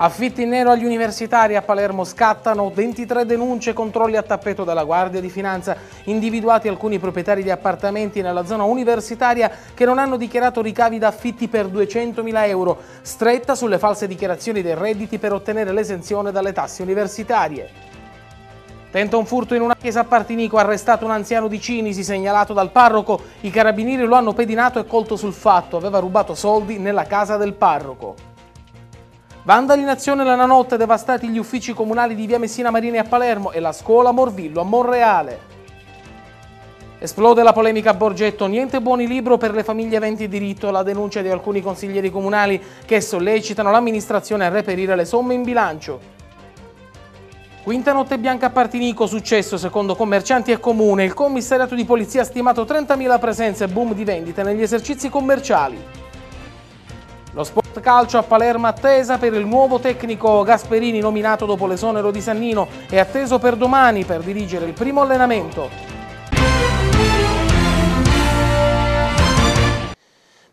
Affitti in nero agli universitari a Palermo scattano 23 denunce e controlli a tappeto dalla Guardia di Finanza, individuati alcuni proprietari di appartamenti nella zona universitaria che non hanno dichiarato ricavi d'affitti per 200.000 euro, stretta sulle false dichiarazioni dei redditi per ottenere l'esenzione dalle tasse universitarie. Tenta un furto in una chiesa a Partinico, arrestato un anziano di Cinisi segnalato dal parroco, i carabinieri lo hanno pedinato e colto sul fatto, aveva rubato soldi nella casa del parroco. Vandali in la notte, devastati gli uffici comunali di via Messina Marini a Palermo e la scuola Morvillo a Monreale. Esplode la polemica a Borgetto, niente buoni libro per le famiglie aventi diritto, la denuncia di alcuni consiglieri comunali che sollecitano l'amministrazione a reperire le somme in bilancio. Quinta notte bianca a Partinico, successo secondo commercianti e comune, il commissariato di polizia ha stimato 30.000 presenze e boom di vendite negli esercizi commerciali. Lo sport Calcio a Palermo attesa per il nuovo tecnico Gasperini nominato dopo l'esonero di Sannino e atteso per domani per dirigere il primo allenamento.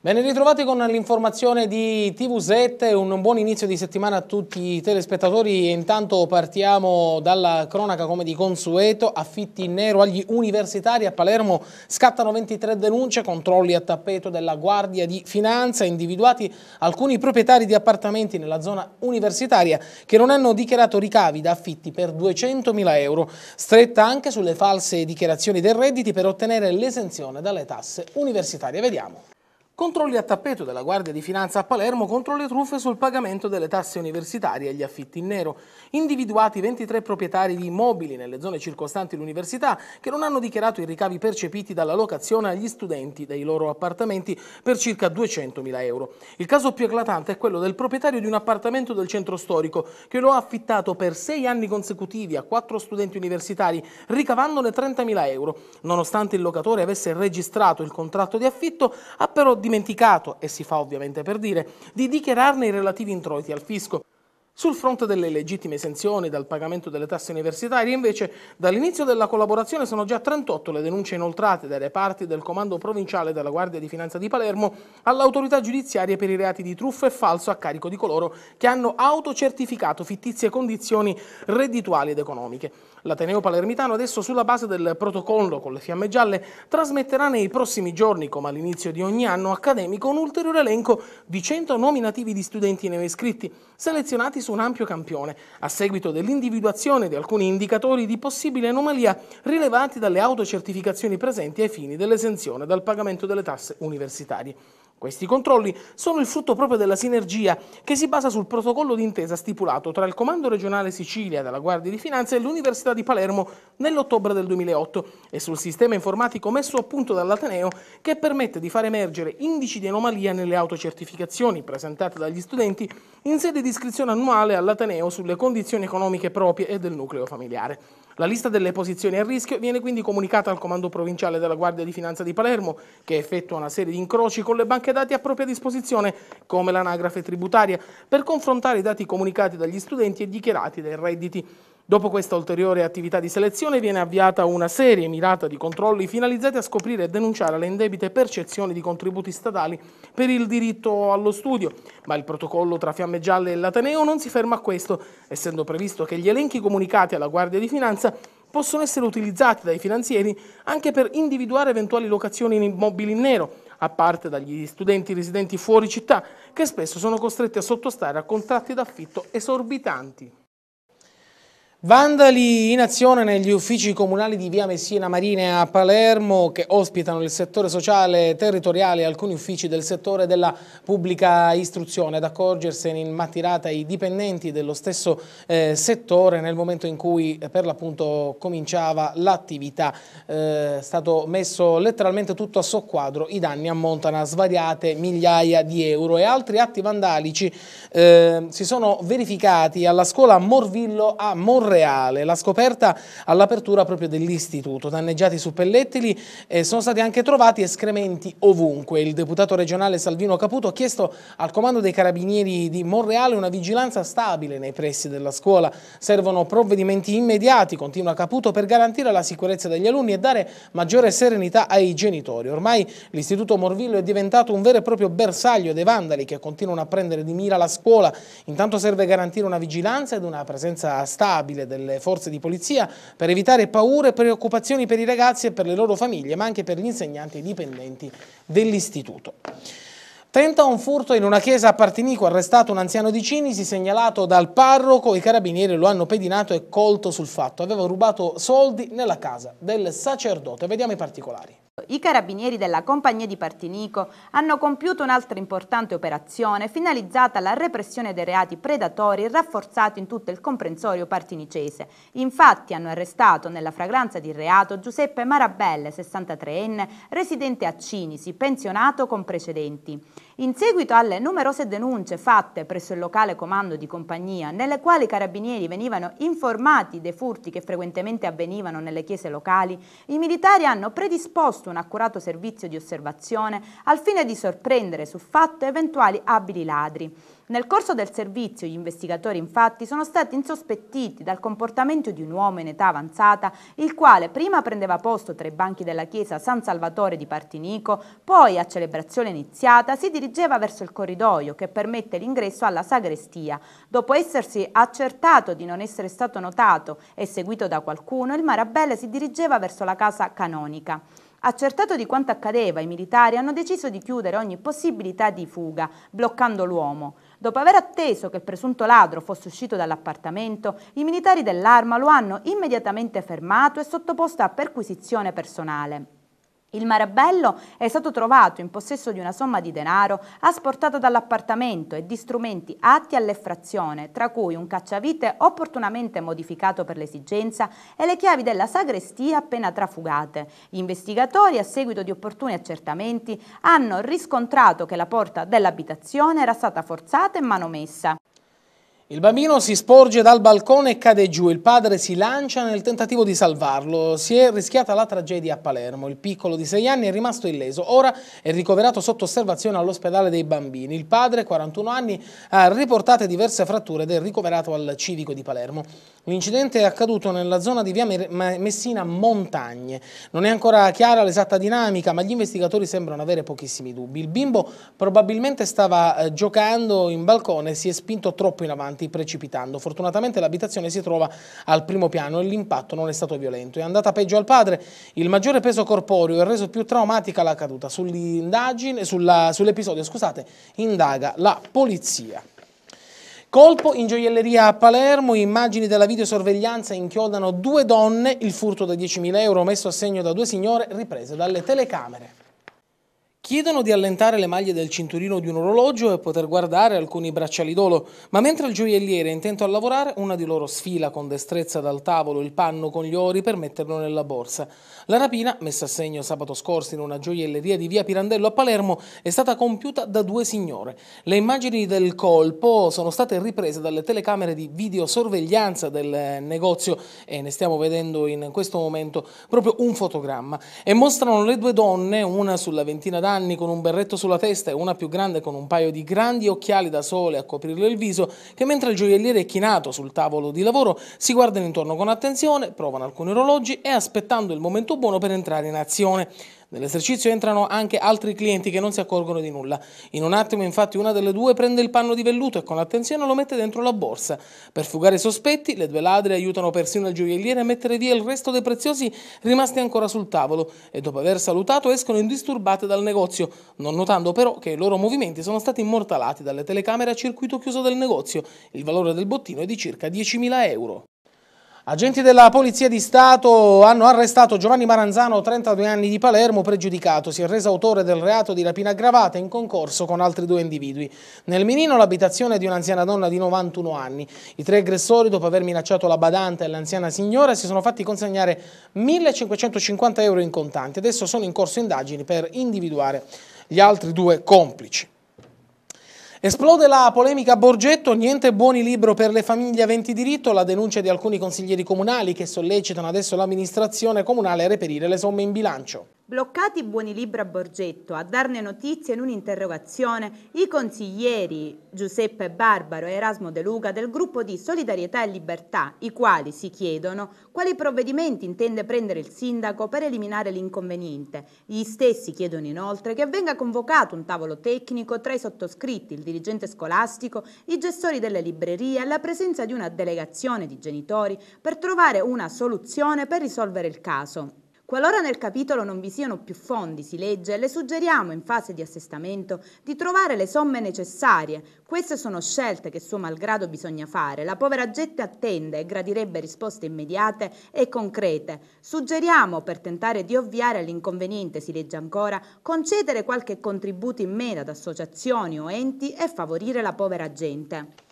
Bene, ritrovati con l'informazione di TV7, un buon inizio di settimana a tutti i telespettatori intanto partiamo dalla cronaca come di consueto, affitti in nero agli universitari a Palermo scattano 23 denunce, controlli a tappeto della Guardia di Finanza, individuati alcuni proprietari di appartamenti nella zona universitaria che non hanno dichiarato ricavi da affitti per 200.000 euro, stretta anche sulle false dichiarazioni dei redditi per ottenere l'esenzione dalle tasse universitarie. Vediamo. Controlli a tappeto della Guardia di Finanza a Palermo contro le truffe sul pagamento delle tasse universitarie e gli affitti in nero. Individuati 23 proprietari di immobili nelle zone circostanti l'università che non hanno dichiarato i ricavi percepiti dalla locazione agli studenti dei loro appartamenti per circa 200.000 euro. Il caso più eclatante è quello del proprietario di un appartamento del centro storico che lo ha affittato per sei anni consecutivi a quattro studenti universitari ricavandone 30.000 euro. Nonostante il locatore avesse registrato il contratto di affitto ha però dimenticato, e si fa ovviamente per dire, di dichiararne i relativi introiti al fisco. Sul fronte delle legittime esenzioni dal pagamento delle tasse universitarie, invece, dall'inizio della collaborazione sono già 38 le denunce inoltrate dai reparti del Comando Provinciale della Guardia di Finanza di Palermo all'autorità giudiziaria per i reati di truffa e falso a carico di coloro che hanno autocertificato fittizie condizioni reddituali ed economiche. L'Ateneo Palermitano adesso sulla base del protocollo con le fiamme gialle trasmetterà nei prossimi giorni, come all'inizio di ogni anno accademico, un ulteriore elenco di 100 nominativi di studenti neo iscritti, selezionati su un ampio campione, a seguito dell'individuazione di alcuni indicatori di possibile anomalia rilevati dalle autocertificazioni presenti ai fini dell'esenzione dal pagamento delle tasse universitarie. Questi controlli sono il frutto proprio della sinergia che si basa sul protocollo d'intesa stipulato tra il Comando regionale Sicilia della Guardia di Finanza e l'Università di Palermo nell'ottobre del 2008 e sul sistema informatico messo a punto dall'Ateneo che permette di far emergere indici di anomalia nelle autocertificazioni presentate dagli studenti in sede di iscrizione annuale all'Ateneo sulle condizioni economiche proprie e del nucleo familiare. La lista delle posizioni a rischio viene quindi comunicata al Comando provinciale della Guardia di Finanza di Palermo che effettua una serie di incroci con le banche anche dati a propria disposizione, come l'anagrafe tributaria, per confrontare i dati comunicati dagli studenti e dichiarati dai redditi. Dopo questa ulteriore attività di selezione viene avviata una serie mirata di controlli finalizzati a scoprire e denunciare le indebite percezioni di contributi statali per il diritto allo studio, ma il protocollo tra Fiamme Gialle e l'Ateneo non si ferma a questo, essendo previsto che gli elenchi comunicati alla Guardia di Finanza possono essere utilizzati dai finanzieri anche per individuare eventuali locazioni in immobili in nero, a parte dagli studenti residenti fuori città, che spesso sono costretti a sottostare a contratti d'affitto esorbitanti. Vandali in azione negli uffici comunali di via Messina Marine a Palermo che ospitano il settore sociale territoriale e alcuni uffici del settore della pubblica istruzione. Ad accorgersene in mattirata i dipendenti dello stesso eh, settore nel momento in cui eh, per l'appunto cominciava l'attività. Eh, è stato messo letteralmente tutto a soqquadro, i danni ammontano a svariate migliaia di euro e altri atti vandalici eh, si sono verificati alla scuola Morvillo a Monreale reale, la scoperta all'apertura proprio dell'istituto. Danneggiati su pellettili eh, sono stati anche trovati escrementi ovunque. Il deputato regionale Salvino Caputo ha chiesto al comando dei carabinieri di Monreale una vigilanza stabile nei pressi della scuola. Servono provvedimenti immediati, continua Caputo, per garantire la sicurezza degli alunni e dare maggiore serenità ai genitori. Ormai l'istituto Morvillo è diventato un vero e proprio bersaglio dei vandali che continuano a prendere di mira la scuola. Intanto serve garantire una vigilanza ed una presenza stabile delle forze di polizia per evitare paure e preoccupazioni per i ragazzi e per le loro famiglie, ma anche per gli insegnanti e i dipendenti dell'istituto. Tenta un furto in una chiesa a Partinico, arrestato un anziano di Cinisi, segnalato dal parroco, i carabinieri lo hanno pedinato e colto sul fatto. Aveva rubato soldi nella casa del sacerdote. Vediamo i particolari. I carabinieri della compagnia di Partinico hanno compiuto un'altra importante operazione finalizzata alla repressione dei reati predatori rafforzati in tutto il comprensorio partinicese. Infatti hanno arrestato nella fragranza di reato Giuseppe Marabelle, 63enne, residente a Cinisi, pensionato con precedenti. In seguito alle numerose denunce fatte presso il locale comando di compagnia, nelle quali i carabinieri venivano informati dei furti che frequentemente avvenivano nelle chiese locali, i militari hanno predisposto un accurato servizio di osservazione al fine di sorprendere su fatto eventuali abili ladri. Nel corso del servizio gli investigatori infatti sono stati insospettiti dal comportamento di un uomo in età avanzata, il quale prima prendeva posto tra i banchi della chiesa San Salvatore di Partinico, poi a celebrazione iniziata si dirigeva verso il corridoio che permette l'ingresso alla sagrestia. Dopo essersi accertato di non essere stato notato e seguito da qualcuno, il Marabella si dirigeva verso la casa canonica. Accertato di quanto accadeva, i militari hanno deciso di chiudere ogni possibilità di fuga, bloccando l'uomo. Dopo aver atteso che il presunto ladro fosse uscito dall'appartamento, i militari dell'arma lo hanno immediatamente fermato e sottoposto a perquisizione personale. Il Marabello è stato trovato in possesso di una somma di denaro asportata dall'appartamento e di strumenti atti all'effrazione, tra cui un cacciavite opportunamente modificato per l'esigenza e le chiavi della sagrestia appena trafugate. Gli investigatori, a seguito di opportuni accertamenti, hanno riscontrato che la porta dell'abitazione era stata forzata e manomessa. Il bambino si sporge dal balcone e cade giù, il padre si lancia nel tentativo di salvarlo, si è rischiata la tragedia a Palermo, il piccolo di 6 anni è rimasto illeso, ora è ricoverato sotto osservazione all'ospedale dei bambini, il padre, 41 anni, ha riportato diverse fratture ed è ricoverato al civico di Palermo. L'incidente è accaduto nella zona di via Messina Montagne, non è ancora chiara l'esatta dinamica ma gli investigatori sembrano avere pochissimi dubbi, il bimbo probabilmente stava eh, giocando in balcone e si è spinto troppo in avanti avanti precipitando. Fortunatamente l'abitazione si trova al primo piano e l'impatto non è stato violento. È andata peggio al padre, il maggiore peso corporeo ha reso più traumatica la caduta. Sull'episodio sull scusate, indaga la polizia. Colpo in gioielleria a Palermo, immagini della videosorveglianza inchiodano due donne, il furto da 10.000 euro messo a segno da due signore riprese dalle telecamere. Chiedono di allentare le maglie del cinturino di un orologio e poter guardare alcuni bracciali d'olo, ma mentre il gioielliere è intento a lavorare, una di loro sfila con destrezza dal tavolo il panno con gli ori per metterlo nella borsa. La rapina, messa a segno sabato scorso in una gioielleria di via Pirandello a Palermo, è stata compiuta da due signore. Le immagini del colpo sono state riprese dalle telecamere di videosorveglianza del negozio e ne stiamo vedendo in questo momento proprio un fotogramma e mostrano le due donne, una sulla ventina d'anni, anni con un berretto sulla testa e una più grande con un paio di grandi occhiali da sole a coprirle il viso, che mentre il gioielliere è chinato sul tavolo di lavoro si guardano intorno con attenzione, provano alcuni orologi e aspettando il momento buono per entrare in azione. Nell'esercizio entrano anche altri clienti che non si accorgono di nulla. In un attimo infatti una delle due prende il panno di velluto e con attenzione lo mette dentro la borsa. Per fugare i sospetti le due ladre aiutano persino il gioielliere a mettere via il resto dei preziosi rimasti ancora sul tavolo e dopo aver salutato escono indisturbate dal negozio, non notando però che i loro movimenti sono stati immortalati dalle telecamere a circuito chiuso del negozio. Il valore del bottino è di circa 10.000 euro. Agenti della Polizia di Stato hanno arrestato Giovanni Maranzano, 32 anni di Palermo, pregiudicato, si è reso autore del reato di rapina aggravata in concorso con altri due individui. Nel Minino l'abitazione di un'anziana donna di 91 anni. I tre aggressori, dopo aver minacciato la badante e l'anziana signora, si sono fatti consegnare 1.550 euro in contanti. Adesso sono in corso indagini per individuare gli altri due complici. Esplode la polemica a Borgetto, niente buoni libro per le famiglie aventi diritto, la denuncia di alcuni consiglieri comunali che sollecitano adesso l'amministrazione comunale a reperire le somme in bilancio. Bloccati i buoni libri a Borgetto, a darne notizia in un'interrogazione, i consiglieri Giuseppe Barbaro e Erasmo De Luca del gruppo di Solidarietà e Libertà, i quali si chiedono quali provvedimenti intende prendere il sindaco per eliminare l'inconveniente. Gli stessi chiedono inoltre che venga convocato un tavolo tecnico tra i sottoscritti, il dirigente scolastico, i gestori delle librerie e la presenza di una delegazione di genitori per trovare una soluzione per risolvere il caso. Qualora nel capitolo non vi siano più fondi, si legge, le suggeriamo in fase di assestamento di trovare le somme necessarie. Queste sono scelte che suo malgrado bisogna fare. La povera gente attende e gradirebbe risposte immediate e concrete. Suggeriamo, per tentare di ovviare all'inconveniente, si legge ancora, concedere qualche contributo in meno ad associazioni o enti e favorire la povera gente.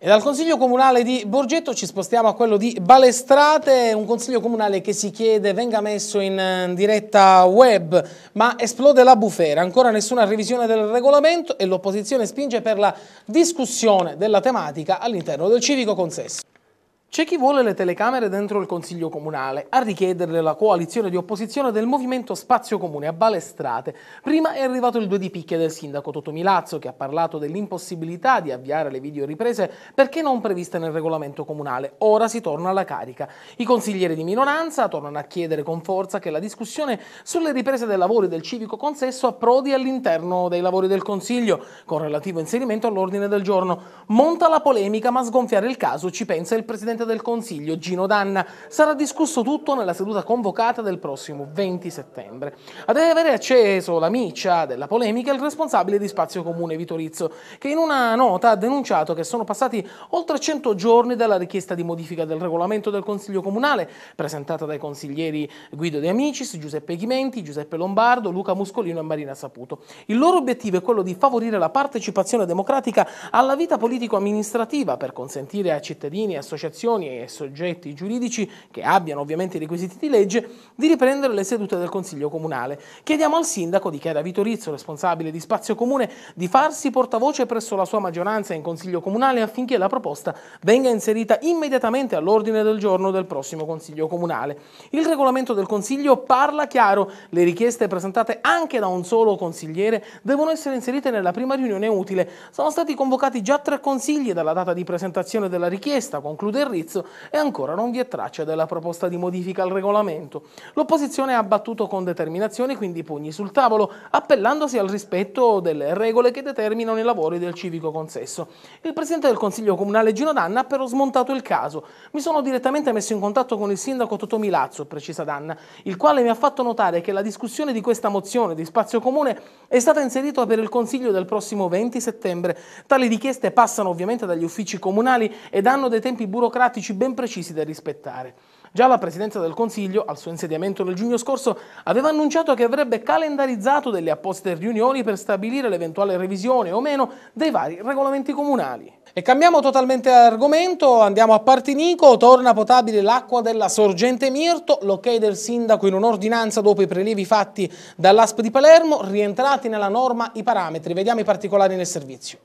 E dal Consiglio Comunale di Borgetto ci spostiamo a quello di Balestrate, un Consiglio Comunale che si chiede venga messo in eh, diretta web, ma esplode la bufera, ancora nessuna revisione del regolamento e l'opposizione spinge per la discussione della tematica all'interno del civico consesso. C'è chi vuole le telecamere dentro il Consiglio Comunale, a richiederle la coalizione di opposizione del Movimento Spazio Comune a Balestrate. Prima è arrivato il due di picche del sindaco Toto Milazzo, che ha parlato dell'impossibilità di avviare le videoriprese perché non previste nel regolamento comunale. Ora si torna alla carica. I consiglieri di minoranza tornano a chiedere con forza che la discussione sulle riprese dei lavori del civico consesso approdi all'interno dei lavori del Consiglio, con relativo inserimento all'ordine del giorno. Monta la polemica, ma a sgonfiare il caso ci pensa il Presidente Presidente del Consiglio, Gino Danna. Sarà discusso tutto nella seduta convocata del prossimo 20 settembre. Ad avere acceso la miccia della polemica il responsabile di Spazio Comune Vitorizzo, che in una nota ha denunciato che sono passati oltre 100 giorni dalla richiesta di modifica del regolamento del Consiglio Comunale, presentata dai consiglieri Guido De Amicis, Giuseppe Chimenti, Giuseppe Lombardo, Luca Muscolino e Marina Saputo. Il loro obiettivo è quello di favorire la partecipazione democratica alla vita politico-amministrativa per consentire a cittadini e associazioni associazioni e soggetti giuridici che abbiano ovviamente i requisiti di legge di riprendere le sedute del Consiglio Comunale. Chiediamo al sindaco di Chiara Vitorizzo, responsabile di Spazio Comune, di farsi portavoce presso la sua maggioranza in Consiglio Comunale affinché la proposta venga inserita immediatamente all'ordine del giorno del prossimo Consiglio Comunale. Il regolamento del Consiglio parla chiaro, le richieste presentate anche da un solo consigliere devono essere inserite nella prima riunione utile. Sono stati convocati già tre consigli dalla data di presentazione della richiesta, conclude il indirizzo e ancora non vi è traccia della proposta di modifica al regolamento. L'opposizione ha battuto con determinazione quindi pugni sul tavolo, appellandosi al rispetto delle regole che determinano i lavori del civico consesso. Il presidente del Consiglio Comunale Gino Danna ha però smontato il caso. Mi sono direttamente messo in contatto con il sindaco Totò Milazzo, precisa Danna, il quale mi ha fatto notare che la discussione di questa mozione di spazio comune è stata inserita per il Consiglio del prossimo 20 settembre. Tali richieste passano ovviamente dagli uffici comunali ed hanno dei tempi burocratici pratici ben precisi da rispettare. Già la Presidenza del Consiglio, al suo insediamento nel giugno scorso, aveva annunciato che avrebbe calendarizzato delle apposite riunioni per stabilire l'eventuale revisione o meno dei vari regolamenti comunali. E cambiamo totalmente argomento, andiamo a Partinico, torna potabile l'acqua della sorgente Mirto, l'ok del sindaco in un'ordinanza dopo i prelievi fatti dall'ASP di Palermo, rientrati nella norma i parametri, vediamo i particolari nel servizio.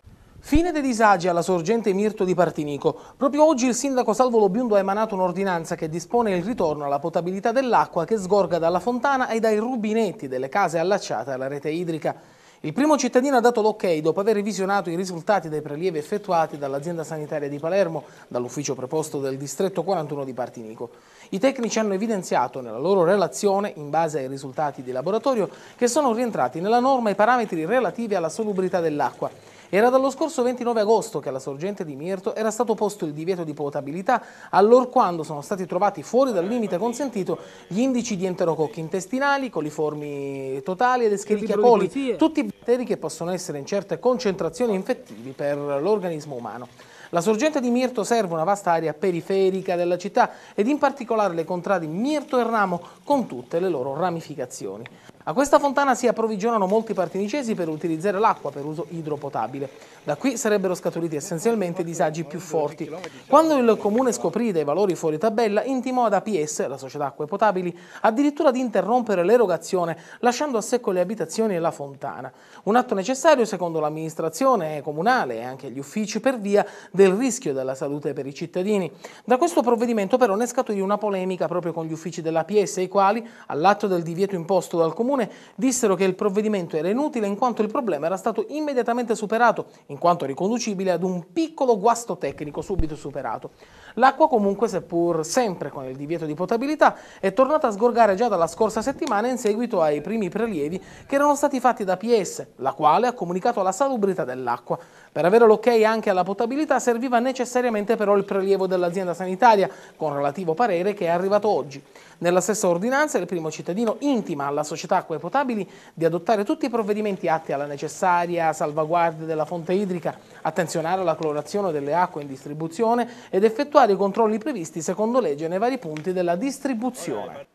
Fine dei disagi alla sorgente Mirto di Partinico. Proprio oggi il sindaco Salvo Lobiundo ha emanato un'ordinanza che dispone il ritorno alla potabilità dell'acqua che sgorga dalla fontana e dai rubinetti delle case allacciate alla rete idrica. Il primo cittadino ha dato l'ok dopo aver visionato i risultati dei prelievi effettuati dall'azienda sanitaria di Palermo, dall'ufficio preposto del distretto 41 di Partinico. I tecnici hanno evidenziato nella loro relazione, in base ai risultati di laboratorio, che sono rientrati nella norma i parametri relativi alla solubilità dell'acqua era dallo scorso 29 agosto che alla sorgente di Mirto era stato posto il divieto di potabilità, allorquando sono stati trovati fuori dal limite consentito gli indici di enterococchi intestinali, coliformi totali ed escherichia coli, tutti batteri che possono essere in certe concentrazioni infettivi per l'organismo umano. La sorgente di Mirto serve una vasta area periferica della città ed in particolare le contrade Mirto e Ramo con tutte le loro ramificazioni. A questa fontana si approvvigionano molti partinicesi per utilizzare l'acqua per uso idropotabile. Da qui sarebbero scaturiti essenzialmente disagi più forti. Quando il comune scoprì dei valori fuori tabella, intimò ad APS, la società acque potabili, addirittura di interrompere l'erogazione, lasciando a secco le abitazioni e la fontana. Un atto necessario, secondo l'amministrazione comunale e anche gli uffici, per via del rischio della salute per i cittadini. Da questo provvedimento però ne scaturì una polemica proprio con gli uffici dell'APS, i quali, all'atto del divieto imposto dal comune, comune dissero che il provvedimento era inutile in quanto il problema era stato immediatamente superato, in quanto riconducibile ad un piccolo guasto tecnico subito superato. L'acqua comunque, seppur sempre con il divieto di potabilità, è tornata a sgorgare già dalla scorsa settimana in seguito ai primi prelievi che erano stati fatti da PS, la quale ha comunicato la salubrità dell'acqua. Per avere l'ok anche alla potabilità serviva necessariamente però il prelievo dell'azienda sanitaria, con relativo parere che è arrivato oggi. Nella stessa ordinanza il primo cittadino intima alla società acque potabili di adottare tutti i provvedimenti atti alla necessaria salvaguardia della fonte idrica, attenzionare la clorazione delle acque in distribuzione ed effettuare i controlli previsti secondo legge nei vari punti della distribuzione.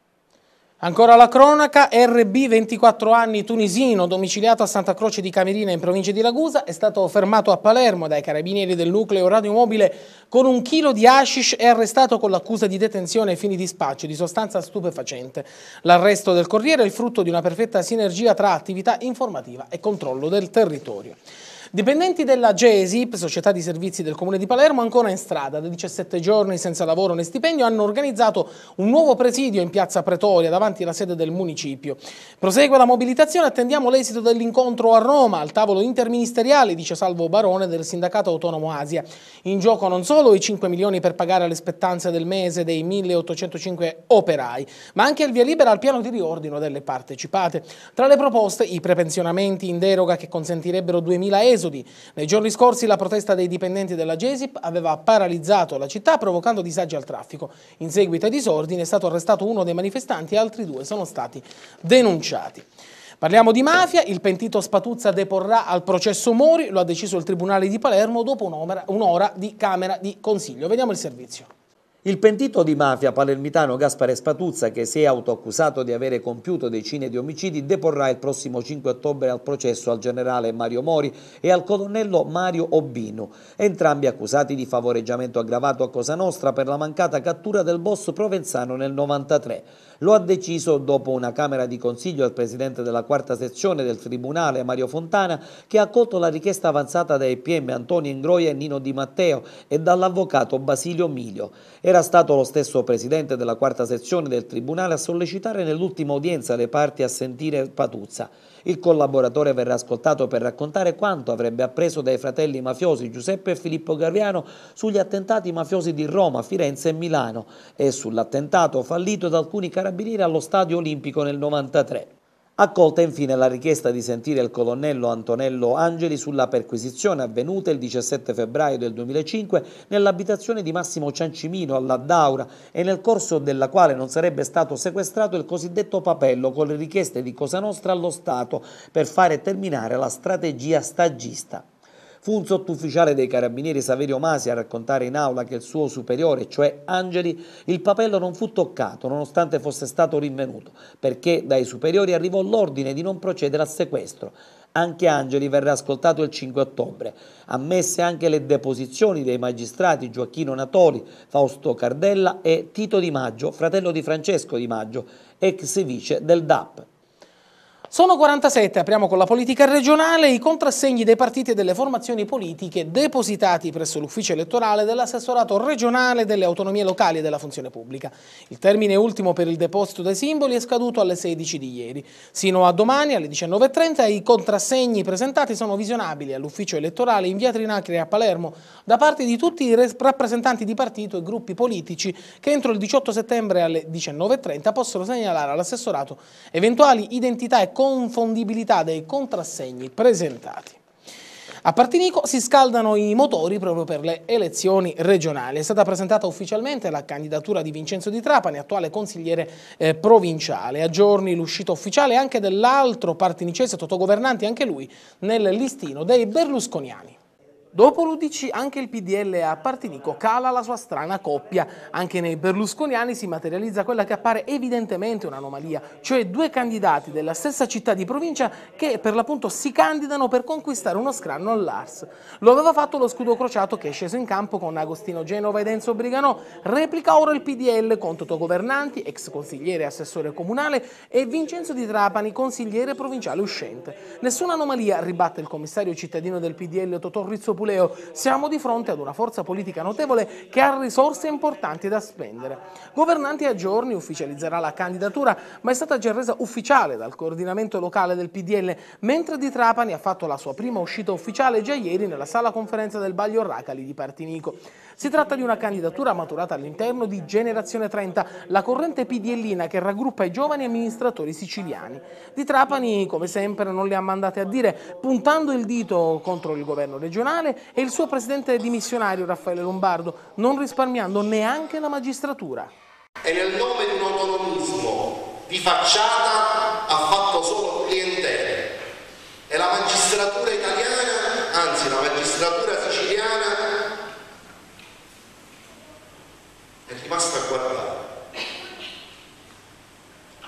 Ancora la cronaca, RB 24 anni tunisino, domiciliato a Santa Croce di Camerina in provincia di Ragusa, è stato fermato a Palermo dai carabinieri del nucleo radiomobile con un chilo di hashish e arrestato con l'accusa di detenzione ai fini di spaccio di sostanza stupefacente. L'arresto del Corriere è il frutto di una perfetta sinergia tra attività informativa e controllo del territorio. Dipendenti della GESIP, società di servizi del Comune di Palermo, ancora in strada, da 17 giorni senza lavoro né stipendio, hanno organizzato un nuovo presidio in piazza Pretoria, davanti alla sede del municipio. Prosegue la mobilitazione, attendiamo l'esito dell'incontro a Roma, al tavolo interministeriale, dice Salvo Barone del Sindacato Autonomo Asia. In gioco non solo i 5 milioni per pagare le spettanze del mese dei 1805 operai, ma anche il via libera al piano di riordino delle partecipate. Tra le proposte, i prepensionamenti in deroga che consentirebbero 2000 euro esodi. Nei giorni scorsi la protesta dei dipendenti della Gesip aveva paralizzato la città provocando disagi al traffico. In seguito ai disordini è stato arrestato uno dei manifestanti e altri due sono stati denunciati. Parliamo di mafia, il pentito Spatuzza deporrà al processo Mori, lo ha deciso il Tribunale di Palermo dopo un'ora di Camera di Consiglio. Vediamo il servizio. Il pentito di mafia palermitano Gaspare Spatuzza, che si è autoaccusato di avere compiuto decine di omicidi, deporrà il prossimo 5 ottobre al processo al generale Mario Mori e al colonnello Mario Obbino, entrambi accusati di favoreggiamento aggravato a Cosa Nostra per la mancata cattura del boss provenzano nel 1993. Lo ha deciso dopo una Camera di Consiglio al Presidente della Quarta Sezione del Tribunale, Mario Fontana, che ha accolto la richiesta avanzata dai PM Antonio Ingroia e Nino Di Matteo e dall'avvocato Basilio Milio. Era stato lo stesso Presidente della Quarta Sezione del Tribunale a sollecitare nell'ultima udienza le parti a sentire Patuzza. Il collaboratore verrà ascoltato per raccontare quanto avrebbe appreso dai fratelli mafiosi Giuseppe e Filippo Gaviano sugli attentati mafiosi di Roma, Firenze e Milano e sull'attentato fallito da alcuni carabinieri carabinieri allo Stadio Olimpico nel 1993. Accolta infine la richiesta di sentire il colonnello Antonello Angeli sulla perquisizione avvenuta il 17 febbraio del 2005 nell'abitazione di Massimo Ciancimino alla Daura e nel corso della quale non sarebbe stato sequestrato il cosiddetto papello con le richieste di Cosa Nostra allo Stato per fare terminare la strategia stagista. Fu un sottufficiale dei carabinieri Saverio Masi a raccontare in aula che il suo superiore, cioè Angeli, il papello non fu toccato nonostante fosse stato rinvenuto, perché dai superiori arrivò l'ordine di non procedere al sequestro. Anche Angeli verrà ascoltato il 5 ottobre. Ammesse anche le deposizioni dei magistrati Gioacchino Natoli, Fausto Cardella e Tito Di Maggio, fratello di Francesco Di Maggio, ex vice del DAP. Sono 47, apriamo con la politica regionale, i contrassegni dei partiti e delle formazioni politiche depositati presso l'ufficio elettorale dell'assessorato regionale delle autonomie locali e della funzione pubblica. Il termine ultimo per il deposito dei simboli è scaduto alle 16 di ieri. Sino a domani alle 19.30 i contrassegni presentati sono visionabili all'ufficio elettorale in via Trinacria a Palermo da parte di tutti i rappresentanti di partito e gruppi politici che entro il 18 settembre alle 19.30 possono segnalare all'assessorato eventuali identità e confondibilità dei contrassegni presentati. A Partinico si scaldano i motori proprio per le elezioni regionali. È stata presentata ufficialmente la candidatura di Vincenzo Di Trapani, attuale consigliere eh, provinciale. A giorni l'uscita ufficiale anche dell'altro partinicese sottogovernante, anche lui nel listino dei berlusconiani. Dopo l'Udc anche il PDL a Partinico cala la sua strana coppia. Anche nei berlusconiani si materializza quella che appare evidentemente un'anomalia, cioè due candidati della stessa città di provincia che per l'appunto si candidano per conquistare uno scranno all'Ars. Lo aveva fatto lo scudo crociato che è sceso in campo con Agostino Genova ed Enzo Briganò, replica ora il PDL con Toto Governanti, ex consigliere e assessore comunale, e Vincenzo Di Trapani, consigliere provinciale uscente. Nessuna anomalia, ribatte il commissario cittadino del PDL Totò Rizzopoli Giubileo, siamo di fronte ad una forza politica notevole che ha risorse importanti da spendere. Governanti a giorni ufficializzerà la candidatura, ma è stata già resa ufficiale dal coordinamento locale del PDL, mentre Di Trapani ha fatto la sua prima uscita ufficiale già ieri nella sala conferenza del Baglio Racali di Partinico. Si tratta di una candidatura maturata all'interno di Generazione 30, la corrente PDLina che raggruppa i giovani amministratori siciliani. Di Trapani, come sempre, non le ha mandate a dire, puntando il dito contro il governo regionale, Costituzionale e il suo presidente dimissionario Raffaele Lombardo, non risparmiando neanche la magistratura. E nel nome di un autonomismo di facciata ha fatto solo clientele e la magistratura italiana, anzi la magistratura siciliana, è rimasta a guardare.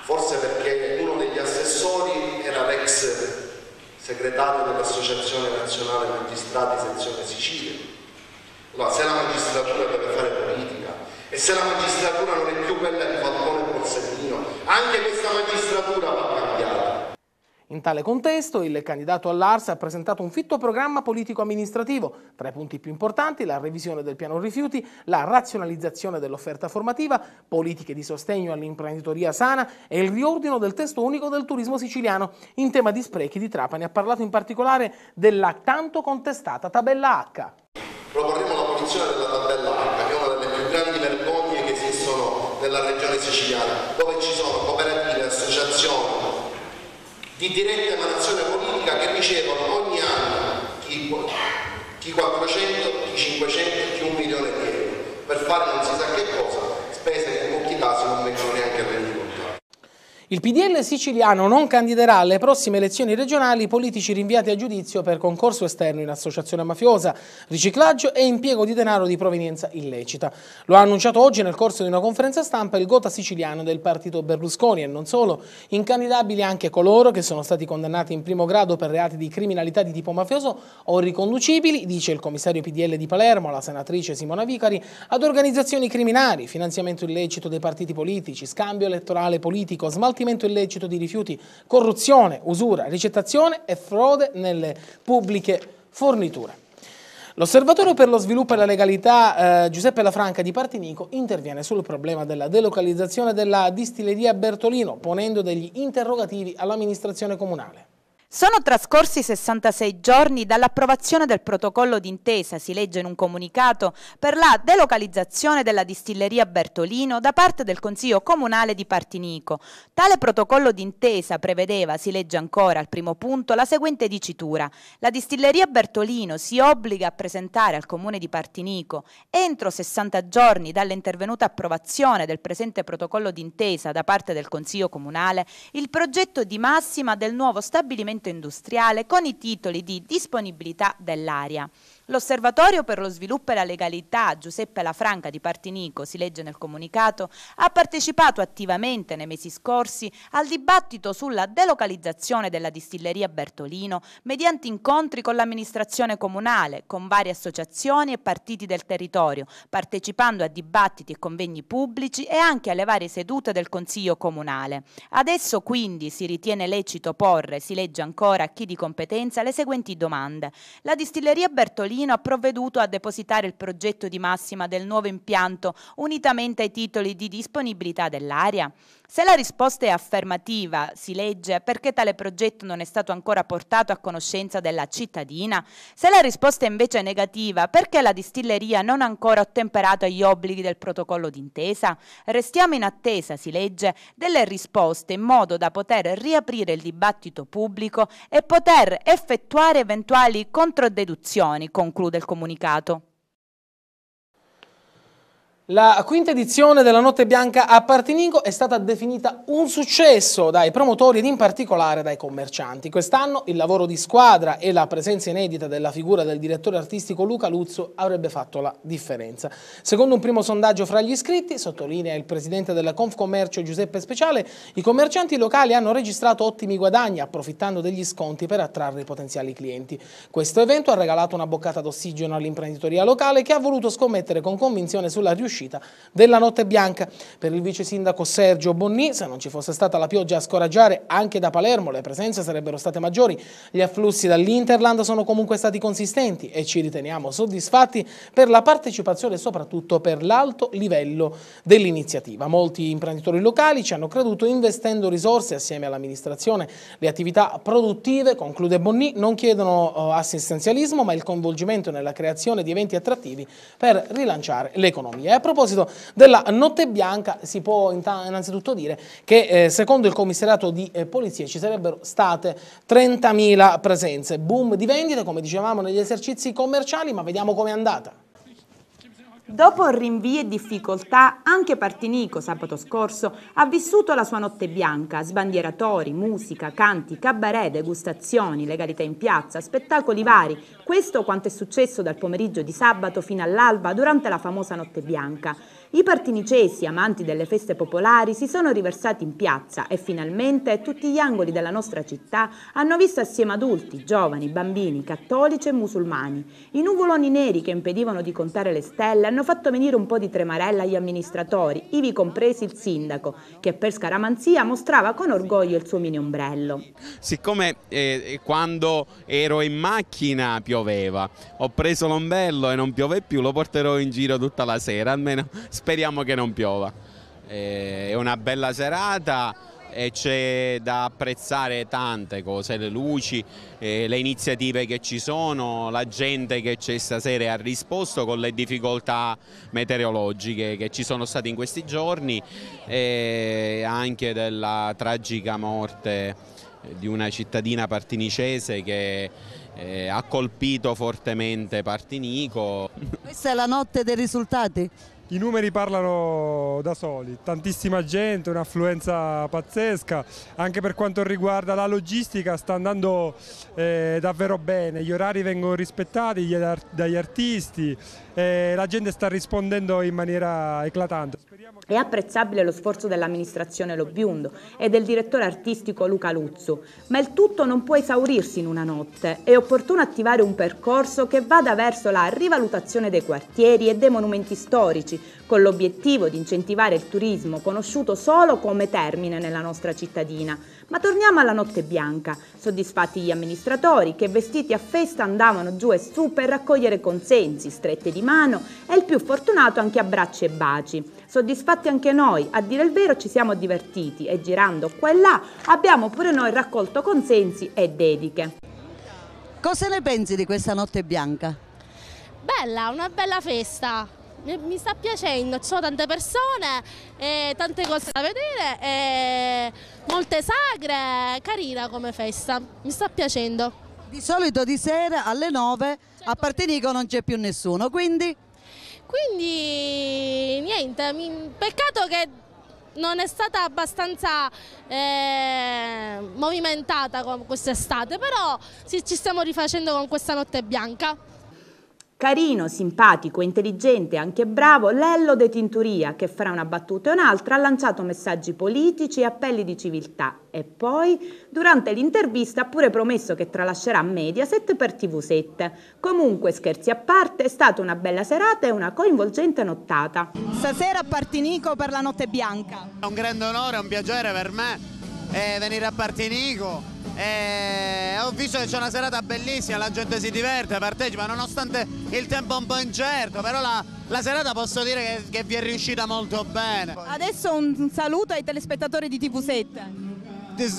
Forse perché uno degli assessori era l'ex segretario dell'Associazione Nazionale Magistrati Sezione Sicilia. Allora, se la magistratura deve fare politica e se la magistratura non è più quella di Falcone e Borsellino, anche questa magistratura va in tale contesto, il candidato all'Ars ha presentato un fitto programma politico-amministrativo, tra i punti più importanti la revisione del piano rifiuti, la razionalizzazione dell'offerta formativa, politiche di sostegno all'imprenditoria sana e il riordino del testo unico del turismo siciliano. In tema di sprechi di Trapani ha parlato in particolare della tanto contestata tabella H. Proporremo l'abolizione della tabella H, che è una delle più grandi vergogne che esistono nella regione siciliana, dove ci sono cooperative di diretta emanazione politica che ricevono ogni anno chi, chi 400, chi 500, chi un milione di euro per fare non si sa che cosa, spese che in molti casi non vengono neanche realizzate. Il PDL siciliano non candiderà alle prossime elezioni regionali politici rinviati a giudizio per concorso esterno in associazione mafiosa, riciclaggio e impiego di denaro di provenienza illecita. Lo ha annunciato oggi nel corso di una conferenza stampa il gota siciliano del partito Berlusconi e non solo, incandidabili anche coloro che sono stati condannati in primo grado per reati di criminalità di tipo mafioso o riconducibili, dice il commissario PDL di Palermo, la senatrice Simona Vicari, ad organizzazioni criminali, finanziamento illecito dei partiti politici, scambio elettorale politico, smaltimento smaltimento illecito di rifiuti, corruzione, usura, ricettazione e frode nelle pubbliche forniture. L'osservatorio per lo sviluppo e la legalità eh, Giuseppe Lafranca di Partinico interviene sul problema della delocalizzazione della distilleria Bertolino, ponendo degli interrogativi all'amministrazione comunale. Sono trascorsi 66 giorni dall'approvazione del protocollo d'intesa, si legge in un comunicato, per la delocalizzazione della distilleria Bertolino da parte del Consiglio Comunale di Partinico. Tale protocollo d'intesa prevedeva, si legge ancora al primo punto, la seguente dicitura. La distilleria Bertolino si obbliga a presentare al Comune di Partinico, entro 60 giorni dall'intervenuta approvazione del presente protocollo d'intesa da parte del Consiglio Comunale, il progetto di massima del nuovo stabilimento industriale con i titoli di disponibilità dell'area. L'Osservatorio per lo sviluppo e la legalità Giuseppe Lafranca di Partinico, si legge nel comunicato, ha partecipato attivamente nei mesi scorsi al dibattito sulla delocalizzazione della distilleria Bertolino mediante incontri con l'amministrazione comunale, con varie associazioni e partiti del territorio, partecipando a dibattiti e convegni pubblici e anche alle varie sedute del Consiglio comunale. Adesso quindi si ritiene lecito porre, si legge ancora a chi di competenza, le seguenti domande. La distilleria Bertolino Torino ha provveduto a depositare il progetto di massima del nuovo impianto unitamente ai titoli di disponibilità dell'area? Se la risposta è affermativa, si legge perché tale progetto non è stato ancora portato a conoscenza della cittadina? Se la risposta invece è negativa, perché la distilleria non ha ancora ottemperato agli obblighi del protocollo d'intesa? Restiamo in attesa, si legge, delle risposte in modo da poter riaprire il dibattito pubblico e poter effettuare eventuali controdeduzioni conclude il comunicato. La quinta edizione della Notte Bianca a Partinico è stata definita un successo dai promotori ed in particolare dai commercianti. Quest'anno il lavoro di squadra e la presenza inedita della figura del direttore artistico Luca Luzzo avrebbe fatto la differenza. Secondo un primo sondaggio fra gli iscritti, sottolinea il presidente della Confcommercio Giuseppe Speciale, i commercianti locali hanno registrato ottimi guadagni approfittando degli sconti per attrarre i potenziali clienti. Questo evento ha regalato una boccata d'ossigeno all'imprenditoria locale che ha voluto scommettere con convinzione sulla riuscita l'uscita della notte bianca. Per il vice sindaco Sergio Bonni, se non ci fosse stata la pioggia a scoraggiare anche da Palermo, le presenze sarebbero state maggiori. Gli afflussi dall'Interland sono comunque stati consistenti e ci riteniamo soddisfatti per la partecipazione e soprattutto per l'alto livello dell'iniziativa. Molti imprenditori locali ci hanno creduto investendo risorse assieme all'amministrazione. Le attività produttive, conclude Bonni, non chiedono eh, assistenzialismo ma il coinvolgimento nella creazione di eventi attrattivi per rilanciare l'economia proposito della notte bianca si può innanzitutto dire che eh, secondo il commissariato di eh, polizia ci sarebbero state 30.000 presenze, boom di vendite come dicevamo negli esercizi commerciali, ma vediamo com'è andata. Dopo rinvii e difficoltà, anche Partinico sabato scorso ha vissuto la sua notte bianca, sbandieratori, musica, canti, cabaret, degustazioni, legalità in piazza, spettacoli vari, questo quanto è successo dal pomeriggio di sabato fino all'alba durante la famosa Notte Bianca. I partinicesi, amanti delle feste popolari, si sono riversati in piazza e finalmente tutti gli angoli della nostra città hanno visto assieme adulti, giovani, bambini, cattolici e musulmani. I nuvoloni neri che impedivano di contare le stelle hanno fatto venire un po' di tremarella agli amministratori, ivi compresi il sindaco, che per scaramanzia mostrava con orgoglio il suo mini ombrello. Siccome eh, quando ero in macchina pioveva pioveva. Ho preso l'ombello e non piove più, lo porterò in giro tutta la sera, almeno speriamo che non piova. Eh, è una bella serata e c'è da apprezzare tante cose, le luci, eh, le iniziative che ci sono, la gente che c'è stasera ha risposto con le difficoltà meteorologiche che ci sono state in questi giorni e anche della tragica morte di una cittadina partinicese che eh, ha colpito fortemente Partinico. Questa è la notte dei risultati? i numeri parlano da soli, tantissima gente, un'affluenza pazzesca, anche per quanto riguarda la logistica sta andando eh, davvero bene, gli orari vengono rispettati dagli artisti, eh, la gente sta rispondendo in maniera eclatante. È apprezzabile lo sforzo dell'amministrazione Lobbiundo e del direttore artistico Luca Luzzo, ma il tutto non può esaurirsi in una notte, è opportuno attivare un percorso che vada verso la rivalutazione dei quartieri e dei monumenti storici, con l'obiettivo di incentivare il turismo conosciuto solo come termine nella nostra cittadina. Ma torniamo alla notte bianca, soddisfatti gli amministratori che vestiti a festa andavano giù e su per raccogliere consensi, strette di mano e il più fortunato anche abbracci e baci. Soddisfatti anche noi, a dire il vero ci siamo divertiti e girando qua e là abbiamo pure noi raccolto consensi e dediche. Cosa ne pensi di questa notte bianca? Bella, una bella festa mi, sta piacendo, ci sono tante persone, eh, tante cose da vedere, eh, molte sagre, carina come festa, mi sta piacendo. Di solito di sera alle 9 a Partenico non c'è più nessuno, quindi? Quindi niente, mi, peccato che non è stata abbastanza eh, movimentata quest'estate, però ci stiamo rifacendo con questa notte bianca. Carino, simpatico, intelligente, anche bravo, Lello de Tinturia, che fra una battuta e un'altra ha lanciato messaggi politici e appelli di civiltà. E poi, durante l'intervista, ha pure promesso che tralascerà Mediaset per TV7. Comunque, scherzi a parte, è stata una bella serata e una coinvolgente nottata. Stasera a Partinico per la Notte Bianca. È un grande onore, è un piacere per me eh, venire a Partinico e eh, ho visto che c'è una serata bellissima, la gente si diverte, partecipa, nonostante il tempo un po' incerto, però la, la serata posso dire che, che, vi è riuscita molto bene. Adesso un saluto ai telespettatori di TV7.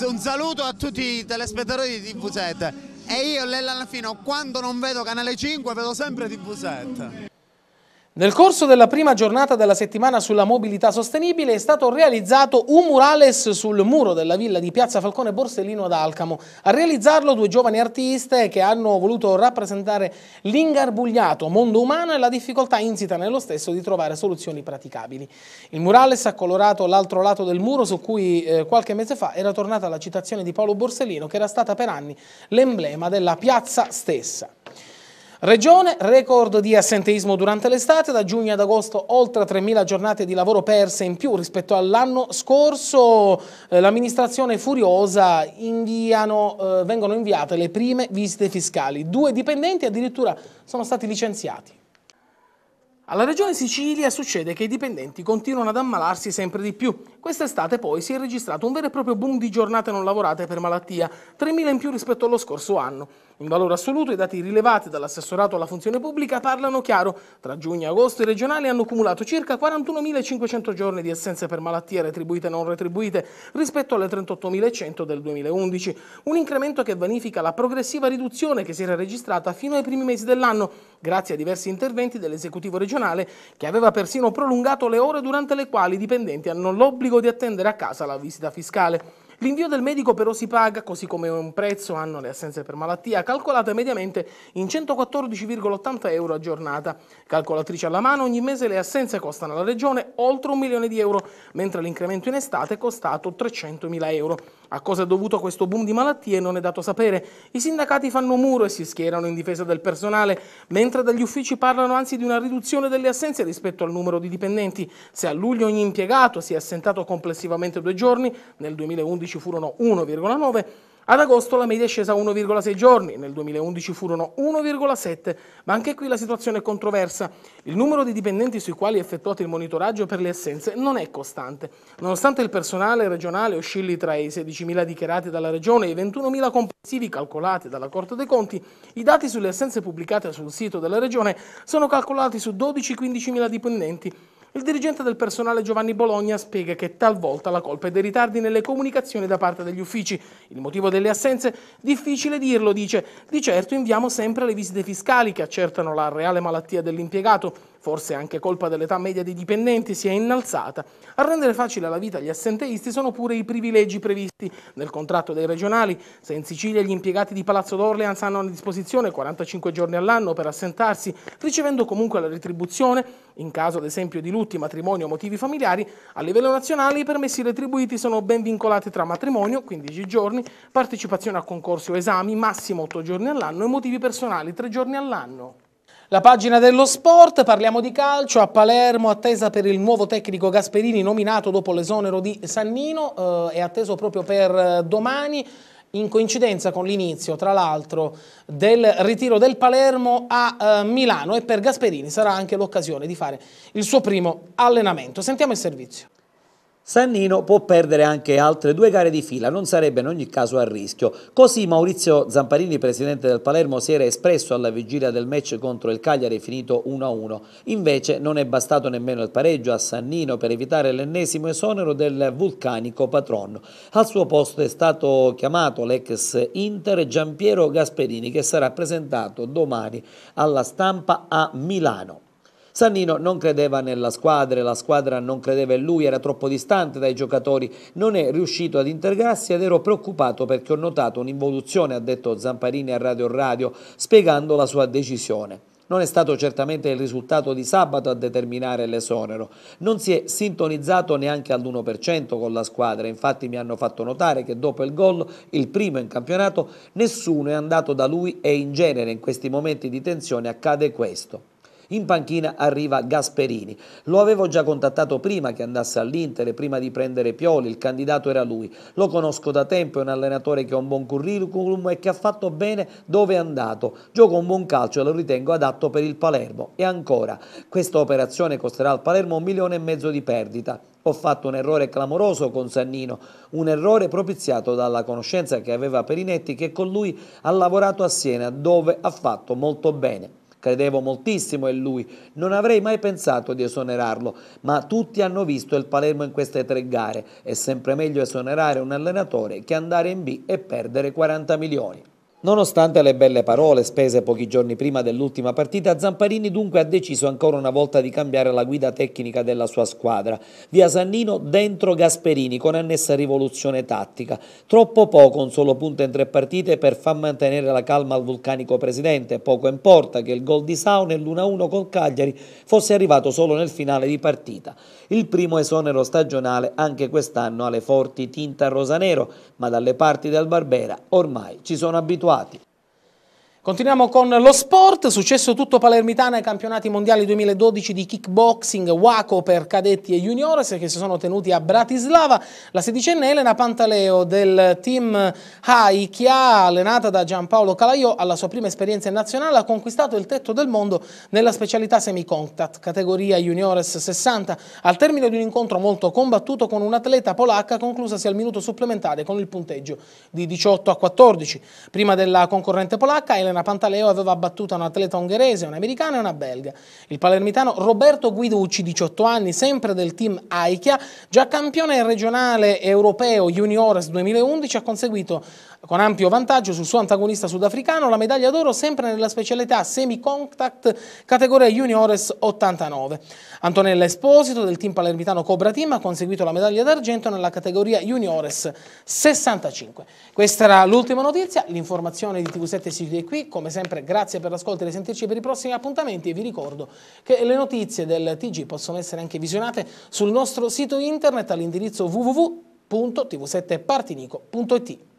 Un saluto a tutti i telespettatori di TV7 e io Lella Alfino quando non vedo Canale 5 vedo sempre TV7. Nel corso della prima giornata della settimana sulla mobilità sostenibile è stato realizzato un murales sul muro della villa di Piazza Falcone Borsellino ad Alcamo. A realizzarlo due giovani artiste che hanno voluto rappresentare l'ingarbugliato mondo umano e la difficoltà insita nello stesso di trovare soluzioni praticabili. Il murales ha colorato l'altro lato del muro su cui eh, qualche mese fa era tornata la citazione di Paolo Borsellino che era stata per anni l'emblema della piazza stessa. Regione, record di assenteismo durante l'estate, da giugno ad agosto oltre 3.000 giornate di lavoro perse in più rispetto all'anno scorso, eh, l'amministrazione furiosa inviano, eh, vengono inviate le prime visite fiscali, due dipendenti addirittura sono stati licenziati. Alla regione Sicilia succede che i dipendenti continuano ad ammalarsi sempre di più. Quest'estate poi si è registrato un vero e proprio boom di giornate non lavorate per malattia, 3.000 in più rispetto allo scorso anno. In valore assoluto i dati rilevati dall'assessorato alla funzione pubblica parlano chiaro. Tra giugno e agosto i regionali hanno accumulato circa 41.500 giorni di assenze per malattie retribuite e non retribuite rispetto alle 38.100 del 2011, un incremento che vanifica la progressiva riduzione che si era registrata fino ai primi mesi dell'anno, grazie a diversi interventi dell'esecutivo regionale che aveva persino prolungato le ore durante le quali i dipendenti hanno l'obbligo di attendere a casa la visita fiscale. L'invio del medico però si paga, così come un prezzo hanno le assenze per malattia, calcolate mediamente in 114,80 euro a giornata. Calcolatrice alla mano, ogni mese le assenze costano alla Regione oltre un milione di euro, mentre l'incremento in estate è costato 300.000 euro. A cosa è dovuto questo boom di malattie non è dato sapere. I sindacati fanno muro e si schierano in difesa del personale, mentre dagli uffici parlano anzi di una riduzione delle assenze rispetto al numero di dipendenti. Se a luglio ogni impiegato si è assentato complessivamente due giorni, nel 2011 furono 1,9, ad agosto la media è scesa a 1,6 giorni, nel 2011 furono 1,7, ma anche qui la situazione è controversa. Il numero di dipendenti sui quali è effettuato il monitoraggio per le assenze non è costante. Nonostante il personale regionale oscilli tra i 16.000 dichiarati dalla Regione e i 21.000 complessivi calcolati dalla Corte dei Conti, i dati sulle assenze pubblicate sul sito della Regione sono calcolati su 12-15.000 dipendenti, il dirigente del personale Giovanni Bologna spiega che talvolta la colpa è dei ritardi nelle comunicazioni da parte degli uffici. Il motivo delle assenze? Difficile dirlo, dice. Di certo inviamo sempre le visite fiscali che accertano la reale malattia dell'impiegato forse anche colpa dell'età media dei dipendenti, si è innalzata. A rendere facile la vita agli assenteisti sono pure i privilegi previsti nel contratto dei regionali. Se in Sicilia gli impiegati di Palazzo d'Orleans hanno a disposizione 45 giorni all'anno per assentarsi, ricevendo comunque la retribuzione, in caso ad esempio di lutti, matrimonio o motivi familiari, a livello nazionale i permessi retribuiti sono ben vincolati tra matrimonio, 15 giorni, partecipazione a concorsi o esami, massimo 8 giorni all'anno e motivi personali 3 giorni all'anno. La pagina dello sport, parliamo di calcio, a Palermo attesa per il nuovo tecnico Gasperini nominato dopo l'esonero di Sannino, eh, è atteso proprio per eh, domani in coincidenza con l'inizio, tra l'altro, del ritiro del Palermo a eh, Milano e per Gasperini sarà anche l'occasione di fare il suo primo allenamento. Sentiamo il servizio. Sannino può perdere anche altre due gare di fila, non sarebbe in ogni caso a rischio. Così Maurizio Zamparini, presidente del Palermo, si era espresso alla vigilia del match contro il Cagliari finito 1-1. Invece non è bastato nemmeno il pareggio a Sannino per evitare l'ennesimo esonero del vulcanico patron. Al suo posto è stato chiamato l'ex Inter Giampiero Gasperini che sarà presentato domani alla stampa a Milano. Sannino non credeva nella squadra, la squadra non credeva in lui, era troppo distante dai giocatori, non è riuscito ad integrarsi ed ero preoccupato perché ho notato un'involuzione, ha detto Zamparini a Radio Radio, spiegando la sua decisione. Non è stato certamente il risultato di sabato a determinare l'esonero. Non si è sintonizzato neanche all'1% con la squadra. Infatti mi hanno fatto notare che dopo il gol, il primo in campionato, nessuno è andato da lui e in genere in questi momenti di tensione accade questo. In panchina arriva Gasperini. Lo avevo già contattato prima che andasse all'Inter, prima di prendere Pioli, il candidato era lui. Lo conosco da tempo, è un allenatore che ha un buon curriculum e che ha fatto bene dove è andato. Gioco un buon calcio e lo ritengo adatto per il Palermo. E ancora, questa operazione costerà al Palermo un milione e mezzo di perdita. Ho fatto un errore clamoroso con Sannino, un errore propiziato dalla conoscenza che aveva Perinetti che con lui ha lavorato a Siena dove ha fatto molto bene. Credevo moltissimo in lui, non avrei mai pensato di esonerarlo, ma tutti hanno visto il Palermo in queste tre gare. È sempre meglio esonerare un allenatore che andare in B e perdere 40 milioni. Nonostante le belle parole spese pochi giorni prima dell'ultima partita, Zamparini dunque ha deciso ancora una volta di cambiare la guida tecnica della sua squadra. Via Sannino dentro Gasperini con annessa rivoluzione tattica. Troppo poco, un solo punto in tre partite per far mantenere la calma al vulcanico presidente. Poco importa che il gol di Sao nell'1-1 col Cagliari fosse arrivato solo nel finale di partita. Il primo esonero stagionale anche quest'anno alle forti tinta rosanero, ma dalle parti del Barbera ormai ci sono abituati abituati. Continuiamo con lo sport, successo tutto palermitano ai campionati mondiali 2012 di kickboxing Waco per cadetti e juniores che si sono tenuti a Bratislava. La sedicenne Elena Pantaleo del team Haikia, allenata da Giampaolo Calaiò, alla sua prima esperienza in nazionale ha conquistato il tetto del mondo nella specialità semi-contact, categoria juniores 60, al termine di un incontro molto combattuto con un'atleta polacca conclusasi al minuto supplementare con il punteggio di 18 a 14. Prima della concorrente polacca, Elena Elena Pantaleo aveva battuto un atleta ungherese, un americano e una belga. Il palermitano Roberto Guiducci, 18 anni, sempre del team Aichia, già campione regionale europeo juniores 2011, ha conseguito con ampio vantaggio sul suo antagonista sudafricano, la medaglia d'oro sempre nella specialità semi-contact categoria Juniores 89. Antonella Esposito del team palermitano Cobra Team ha conseguito la medaglia d'argento nella categoria Juniores 65. Questa era l'ultima notizia, l'informazione di TV7 si chiude qui, come sempre grazie per l'ascolto e risentirci per i prossimi appuntamenti e vi ricordo che le notizie del TG possono essere anche visionate sul nostro sito internet all'indirizzo www.tv7partinico.it.